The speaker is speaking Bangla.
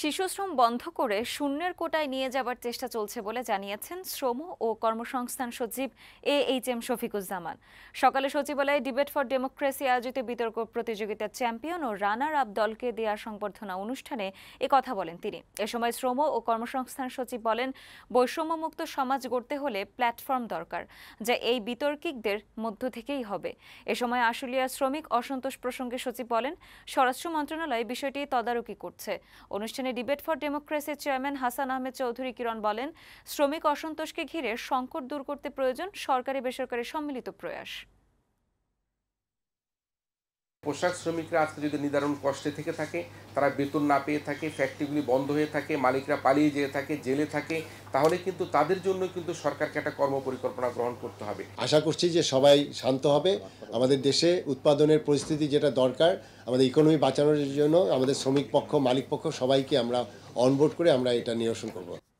শিশুশ্রম বন্ধ করে শূন্যের কোটায় নিয়ে যাবার চেষ্টা চলছে বলে জানিয়েছেন শ্রম ও কর্মসংস্থান সচিব এ এইচ এম শফিকুজ্জামান সকালে সচিবালয়ে ডিবেট ফর ডেমোক্রেসি আয়োজিত বিতর্ক প্রতিযোগিতার চ্যাম্পিয়ন ও রানার আপ দলকে দেয়া সংবর্ধনা অনুষ্ঠানে এ কথা বলেন তিনি এ সময় শ্রম ও কর্মসংস্থান সচিব বলেন বৈষম্যমুক্ত সমাজ গড়তে হলে প্ল্যাটফর্ম দরকার যা এই বিতর্কিকদের মধ্য থেকেই হবে এ সময় আশুলিয়ার শ্রমিক অসন্তোষ প্রসঙ্গে সচিব বলেন স্বরাষ্ট্র মন্ত্রণালয় বিষয়টি তদারকি করছে অনুষ্ঠান নির্বাচনে ডিবেট ফর ডেমোক্রেসির চেয়ারম্যান হাসান আহমেদ চৌধুরী কিরণ বলেন শ্রমিক অসন্তোষকে ঘিরে সংকট দূর করতে প্রয়োজন সরকারি বেসরকারি সম্মিলিত প্রয়াস পোশাক শ্রমিকরা আজকে যদি নিদারুণ কষ্টে থেকে থাকে তারা বেতন না পেয়ে থাকে ফ্যাক্টরিগুলি বন্ধ হয়ে থাকে মালিকরা পালিয়ে যেয়ে থাকে জেলে থাকে তাহলে কিন্তু তাদের জন্য কিন্তু সরকারকে একটা কর্মপরিকল্পনা গ্রহণ করতে হবে আশা করছি যে সবাই শান্ত হবে আমাদের দেশে উৎপাদনের পরিস্থিতি যেটা দরকার আমাদের ইকোনমি বাঁচানোর জন্য আমাদের শ্রমিক পক্ষ মালিক পক্ষ সবাইকে আমরা অনবোর্ড করে আমরা এটা নিরসন করব